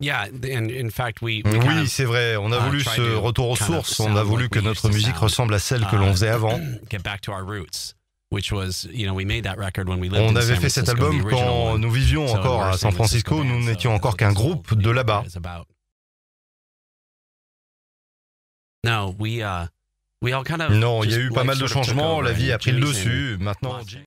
Oui, c'est vrai. On a uh, voulu ce retour aux sources. On a voulu que notre musique ressemble à celle que uh, l'on faisait avant. On avait fait cet album quand nous vivions encore à San Francisco. Nous n'étions encore qu'un groupe de là-bas. Uh, non, il y a eu pas mal de changements. La vie a pris le dessus. Maintenant,